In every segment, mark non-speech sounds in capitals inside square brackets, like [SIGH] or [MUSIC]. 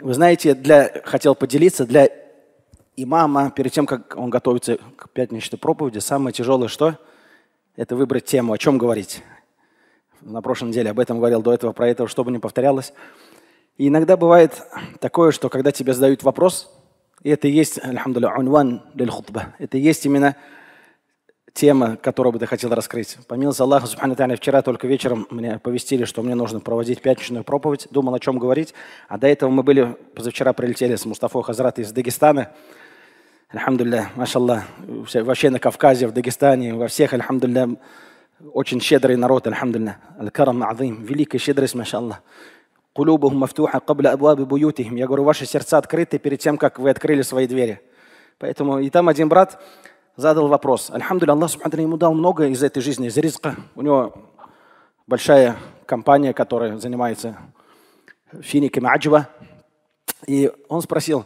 Вы знаете, для, хотел поделиться, для имама, перед тем, как он готовится к пятничной проповеди, самое тяжелое что? Это выбрать тему, о чем говорить. На прошлой неделе об этом говорил до этого, про это, чтобы не повторялось. И иногда бывает такое, что когда тебе задают вопрос, и это и есть, альхамдулля, унван для хутба, это и есть именно тема, которую бы ты хотел раскрыть. По милости Аллаха, Субхану вчера только вечером мне повестили, что мне нужно проводить пятничную проповедь. Думал, о чем говорить. А до этого мы были, позавчера прилетели с Мустафой Хазрат из Дагестана. Альхамдулля, МашаЛла. вообще на Кавказе, в Дагестане, во всех, альхамдулля, очень щедрый народ, альхамдулля. Аль-Карам Азим, великая щедрость, МашаЛла. Кулубухум мафтуха кабля аблаби буютихим. Я говорю, ваши сердца открыты перед тем, как вы открыли свои двери. Поэтому и там один брат задал вопрос. Альхамдулилля, Аллах Субхану ему дал много из этой жизни, из риска. У него большая компания, которая занимается финиками аджива. И он спросил,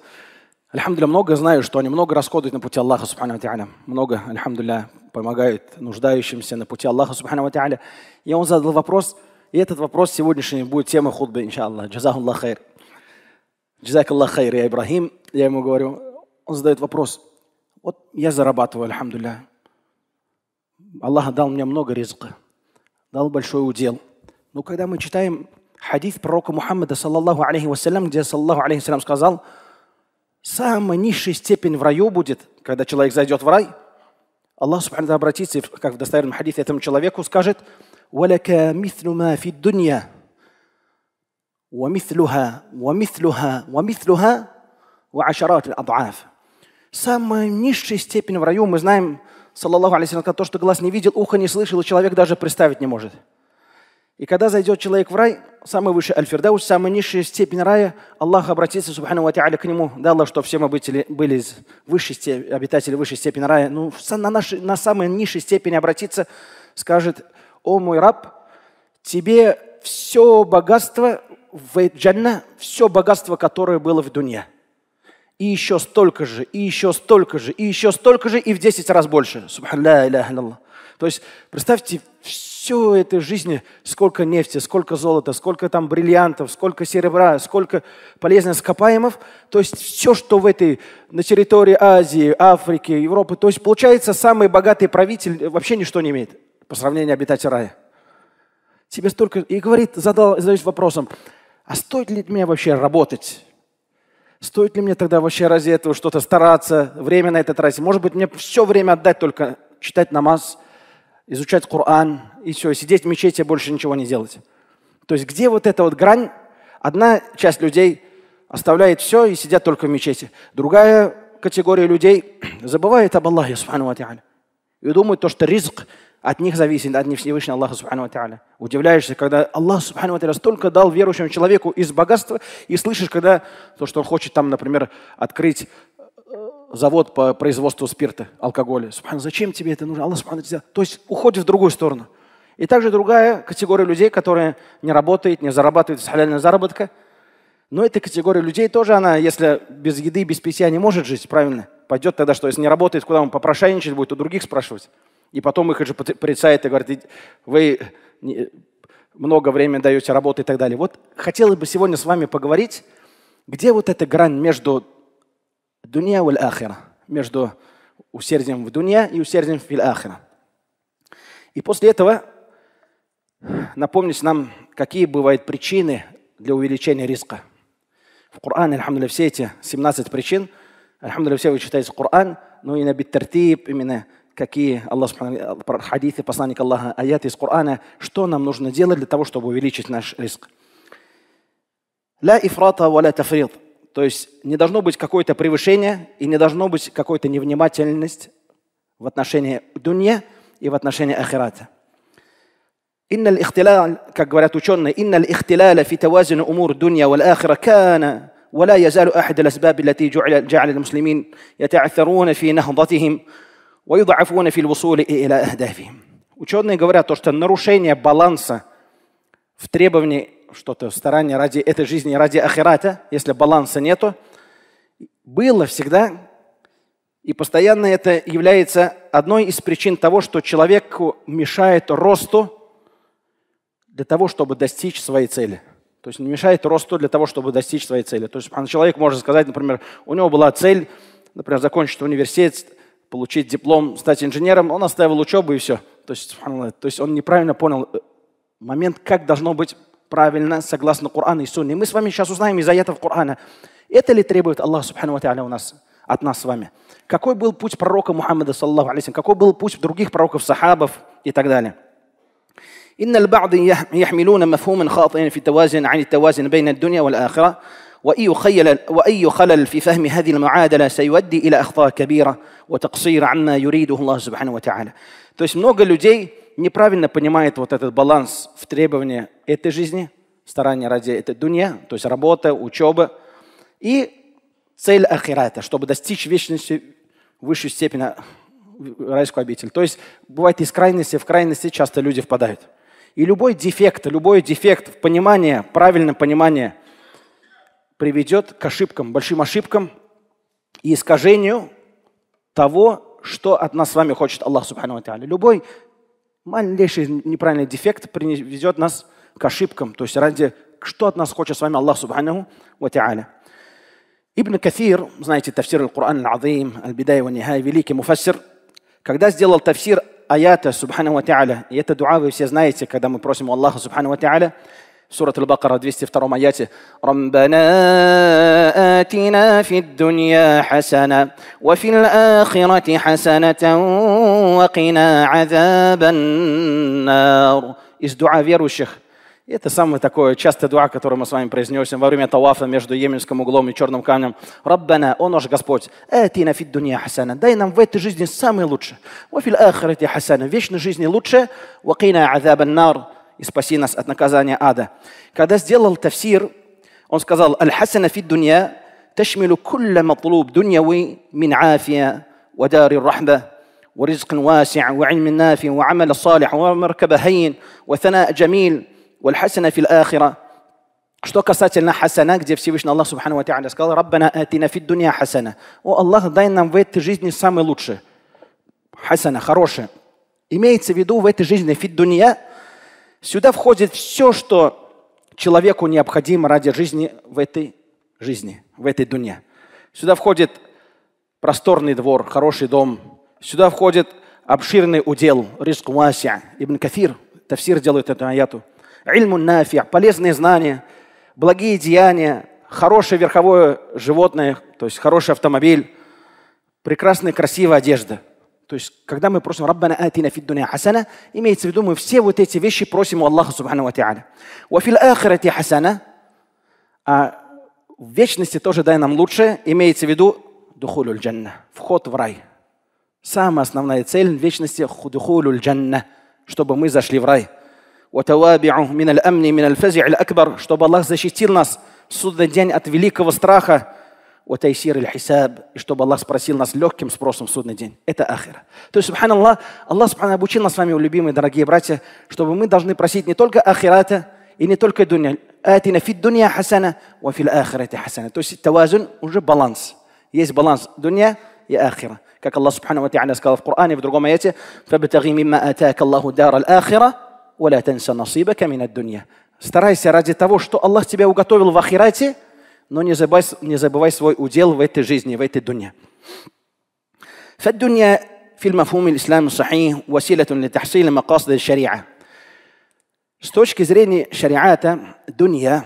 Альхамдулилля, много знаю, что они много расходуют на пути Аллаха Субхану Тааля. Много, Альхамдулилля, помогают нуждающимся на пути Аллаха Субхану Тааля. И он задал вопрос, и этот вопрос сегодняшний будет темой худбы, иншаллах. Джазаху Аллах хайр. Джазак Аллах хайр, я Ибрахим. Я ему говорю, он задает вопрос – вот я зарабатываю, альхамдуля. Аллах дал мне много ризка, дал большой удел. Но когда мы читаем хадис пророка Мухаммада, саллаллаху алейхи вассалям, где саллаллаху алейхи вассалям сказал, самая низшая степень в раю будет, когда человек зайдет в рай, Аллах субхану обратится, как в достоверном хадисе этому человеку скажет, «Валяка ма фи дунья, ومثلها ومثلها ومثلها وعشرات الأضعاف Самая низшая степень в раю, мы знаем, саллаллаху алейхи то, что глаз не видел, ухо не слышал, и человек даже представить не может. И когда зайдет человек в рай, самый высший аль самая низшая степень рая, Аллах обратится, субхану ва к нему. Да, Аллах, что все мы были, были из высшей степени, обитатели высшей степени рая. Ну, на, наши, на самой низшей степени обратиться скажет, о мой раб, тебе все богатство в джанна, все богатство, которое было в дуне и еще столько же, и еще столько же, и еще столько же, и в 10 раз больше. То есть представьте, все этой жизни, сколько нефти, сколько золота, сколько там бриллиантов, сколько серебра, сколько полезных ископаемых. То есть все, что в этой, на территории Азии, Африки, Европы. То есть получается, самый богатый правитель вообще ничто не имеет по сравнению обитателя рая. Тебе столько... И говорит, задал, задаюсь вопросом, а стоит ли мне вообще работать? Стоит ли мне тогда вообще ради этого что-то стараться, время на это тратить? Может быть, мне все время отдать только читать намаз, изучать Коран и все, сидеть в мечети, а больше ничего не делать. То есть где вот эта вот грань? Одна часть людей оставляет все и сидят только в мечети. Другая категория людей [CLEARS THROAT] забывает об Аллахе, и думает, то, что ризк от них зависит, от них Всевышнего Аллаха Субхану Тааля. Удивляешься, когда Аллах Субхану Тааля столько дал верующему человеку из богатства, и слышишь, когда то, что он хочет там, например, открыть э, завод по производству спирта, алкоголя. Субхан, зачем тебе это нужно? Аллах Субхану Тааля. То есть уходит в другую сторону. И также другая категория людей, которые не работают, не зарабатывают с халяльного заработка. Но эта категория людей тоже, она, если без еды, без питья не может жить, правильно? Пойдет тогда, что если не работает, куда он попрошайничать будет, у других спрашивать. И потом их же порицает и говорит, вы много времени даете работы и так далее. Вот хотелось бы сегодня с вами поговорить, где вот эта грань между дуния и ахира, между усердием в дуния и усердием в ахира. И после этого напомнить нам, какие бывают причины для увеличения риска. В Коране, алхамдуля, все эти 17 причин, алхамдуля, все вы читаете Коран, но и на биттертип, именно какие Аллах, хадисы, посланник Аллаха, аяты из Корана, что нам нужно делать для того, чтобы увеличить наш риск. Ля ифрата валя тафрид. То есть не должно быть какое-то превышение и не должно быть какой-то невнимательность в отношении дунья и в отношении ахирата. إن الاختلال كقولات وشون إن الاختلال في توازن дунья الدنيا والآخرة кана, ولا يزال أحد الأسباب التي جعل, جعل المسلمين يتعثرون في نهضتهم Ученые говорят, то, что нарушение баланса в требовании что-то, в старании ради этой жизни, ради ахирата, если баланса нету, было всегда, и постоянно это является одной из причин того, что человеку мешает росту для того, чтобы достичь своей цели. То есть не мешает росту для того, чтобы достичь своей цели. То есть а человек может сказать, например, у него была цель, например, закончить университет, получить диплом, стать инженером, он оставил учебу и все. То есть, то есть он неправильно понял э, момент, как должно быть правильно согласно Корану и Сунне. Мы с вами сейчас узнаем из аятов Корана. Это ли требует Аллах Субхану у нас, от нас с вами? Какой был путь пророка Мухаммада, саллаху алейсим? Какой был путь других пророков, сахабов и так далее? إن البعض يحملون مفهوما خاطئا في التوازن عن التوازن بين الدنيا والآخرة وأي خلل, وأي خلل في فهم هذه المعادلة سيؤدي إلى أخطاء كبيرة وتقصير عما يريده الله سبحانه وتعالى. То есть много людей неправильно понимает вот этот баланс в требовании этой жизни, старания ради этой дунья, то есть работа, учеба, и цель ахирата, чтобы достичь вечности высшей степени э, райскую обитель. То есть бывает из крайности в крайности часто люди впадают. И любой дефект, любой дефект в понимании, правильном понимании – приведет к ошибкам, большим ошибкам и искажению того, что от нас с вами хочет Аллах Субхану Тааля. Любой малейший неправильный дефект приведет нас к ошибкам, то есть ради что от нас хочет с вами Аллах Субхану Тааля. Ибн Кафир, знаете, тафсир Аль-Кур'ан Аль-Азим, Аль-Бидай Ванихай, великий муфассир, когда сделал тафсир аята Субхану Тааля, и это дуа вы все знаете, когда мы просим у Аллаха Субхану Тааля, سورة البقرة دي استفتروا معياته ربنا آتنا في الدنيا حسنة وفي الآخرة حسنة وقنا عذاب النار Из дуа верующих Это самое такое частое дуа, которое мы с вами произнесем во время тавафа между Йеменским углом и черным камнем. Раббана, о наш Господь, на фид дуния хасана, дай нам в этой жизни самое лучшее. Вафил ахрати хасана, вечной жизни лучше, вакина азабан нар, и спаси нас от наказания ада. Когда сделал тафсир, он сказал, «Аль-хасана фид дунья ташмилу кулла матлуб дуньяви мин афия ва дари рахба ورزق واسع وعلم نافع وعمل صالح ومركب هين وثناء جميل والحسنة في الآخرة Что касательно хасана, где Всевышний Аллах Субхану Ва Тааля сказал, «Раббана атина фид дунья хасана». «О Аллах, дай нам в этой жизни самое лучшее». Хасана, хорошее. Имеется в виду в этой жизни фид дунья – Сюда входит все, что человеку необходимо ради жизни в этой жизни, в этой дуне. Сюда входит просторный двор, хороший дом. Сюда входит обширный удел, риск вася. Ибн Кафир, тафсир делает эту аяту. Ильму нафи, полезные знания, благие деяния, хорошее верховое животное, то есть хороший автомобиль, прекрасная, красивая одежда – то есть, когда мы просим «Раббана атина фид дуня хасана», имеется в виду, мы все вот эти вещи просим у Аллаха Субхану Ва Ти'аля. «Вафил ахирати хасана», а в вечности тоже дай нам лучше, имеется в виду «духулюль джанна», вход в рай. Самая основная цель вечности – «духулюль джанна», чтобы мы зашли в рай. «Ватаваби'у миналь амни миналь фази'иль акбар», чтобы Аллах защитил нас в судный день от великого страха – «Утайсир или чтобы Аллах спросил нас легким спросом в судный день. Это ахира. То есть, субханаллах, Аллах субханаллах обучил нас с вами, любимые, дорогие братья, чтобы мы должны просить не только ахирата, и не только дуня. Атина фид дуня хасана, ва фил ахирати хасана. То есть, тавазун уже баланс. Есть баланс дуня и ахира. Как Аллах субханаллах сказал в Коране, в другом аяте, «Фабтаги мимма атака Аллаху дар аль-ахира, ва ла танса насибака мин ад-дунья». Старайся ради того, что Аллах тебя уготовил в ахирате – но не забывай, не забывай свой удел в этой жизни, в этой дуне. فالدنيا في المفهوم الإسلام الصحيح وسيلة لتحصيل مقاصد الشريعة. С точки зрения шариата, дунья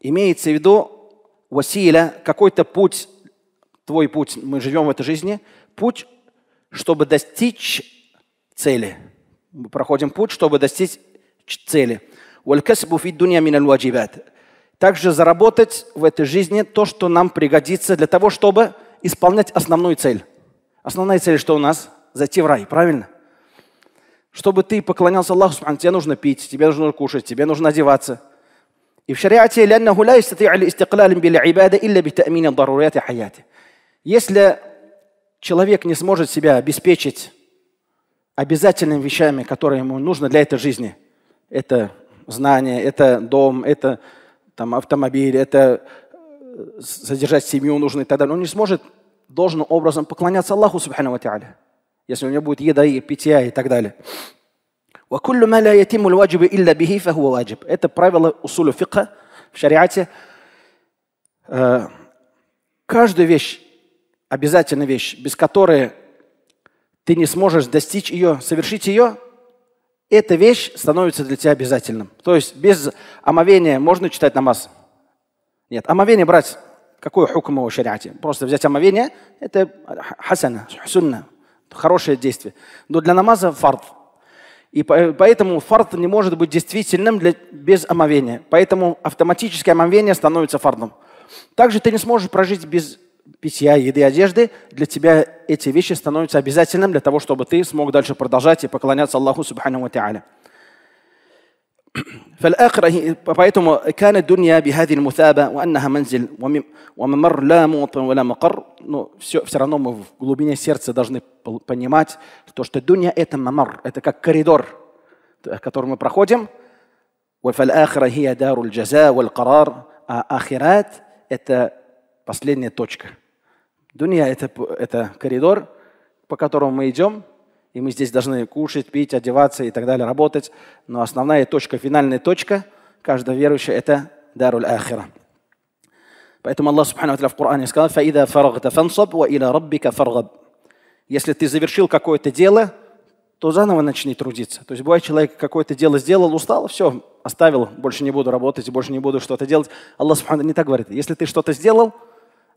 имеется в виду василя, какой-то путь, твой путь, мы живем в этой жизни, путь, чтобы достичь цели. Мы проходим путь, чтобы достичь цели. والكسب في الدنيا من الواجبات также заработать в этой жизни то, что нам пригодится для того, чтобы исполнять основную цель. Основная цель, что у нас? Зайти в рай, правильно? Чтобы ты поклонялся Аллаху, тебе нужно пить, тебе нужно кушать, тебе нужно одеваться. И в шариате Если человек не сможет себя обеспечить обязательными вещами, которые ему нужно для этой жизни, это знание, это дом, это там, автомобиль, это содержать э, семью нужно и так далее. Он не сможет должным образом поклоняться Аллаху, субхану ва если у него будет еда и питья и так далее. Это правило усуля фикха в шариате. Э, Каждая вещь, обязательная вещь, без которой ты не сможешь достичь ее, совершить ее – эта вещь становится для тебя обязательным. То есть без омовения можно читать намаз? Нет. Омовение брать, какой хукм его шариате? Просто взять омовение, это хасана, сунна, хорошее действие. Но для намаза фард. И поэтому фард не может быть действительным для, без омовения. Поэтому автоматическое омовение становится фардом. Также ты не сможешь прожить без питья, еды, одежды, для тебя эти вещи становятся обязательным для того, чтобы ты смог дальше продолжать и поклоняться Аллаху Субхану Ва [CLEARS THROAT] поэтому كانت الدنيا بهذه المثابة وأنها منزل وممر لا موطن ولا مقر но все, все равно мы в глубине сердца должны понимать, то, что дунья – это мамар, это как коридор, э, который мы проходим. وَفَالْآخِرَ هِيَ دَارُ الْجَزَاء وَالْقَرَارُ А ахират – это последняя точка – Дуния это, – это коридор, по которому мы идем, и мы здесь должны кушать, пить, одеваться и так далее, работать. Но основная точка, финальная точка каждого верующего – это даруль ахира. Поэтому Аллах Субхану в Коране сказал «Фаида фарагта фансаб ва иля раббика Если ты завершил какое-то дело, то заново начни трудиться. То есть бывает, человек какое-то дело сделал, устал, все, оставил, больше не буду работать, больше не буду что-то делать. Аллах Субхану не так говорит. Если ты что-то сделал –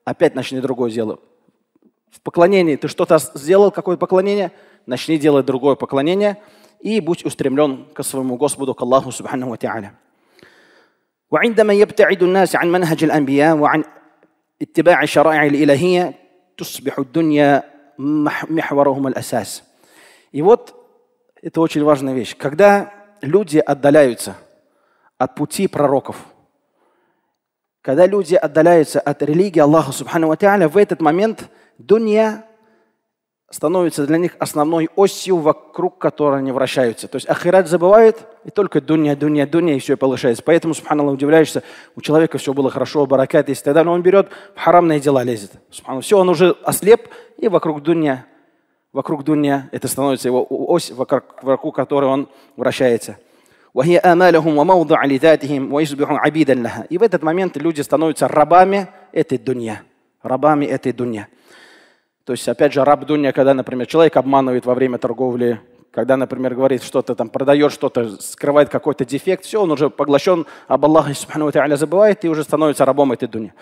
опять начни другое дело. В поклонении ты что-то сделал, какое-то поклонение, начни делать другое поклонение и будь устремлен к своему Господу, к Аллаху Субхану Ва Та'аля. وعندما يبتعد الناس عن منهج الأنبياء وعن اتباع شرائع الإلهية تصبح الدنيا محورهم الأساس. И вот это очень важная вещь. Когда люди отдаляются от пути пророков – когда люди отдаляются от религии Аллаха Субхану Ва в этот момент дунья становится для них основной осью, вокруг которой они вращаются. То есть ахират забывают, и только дунья, дунья, дунья, и все повышается. Поэтому, субханаллах, удивляешься, у человека все было хорошо, баракат, и тогда он берет, в харамные дела лезет. Субханаллах. Все, он уже ослеп, и вокруг дунья, вокруг дунья, это становится его ось, вокруг, вокруг которой он вращается. وهي آمالهم وموضع لذاتهم ويصبح عبيدا لها. И в этот момент люди становятся рабами этой дунья. Рабами этой дунья. То есть, опять же, раб дунья, когда, например, человек обманывает во время торговли, когда, например, говорит, что-то там продает, что-то скрывает какой-то дефект, все, он уже поглощен об Аллахе, Субхану забывает и уже становится рабом этой дунья.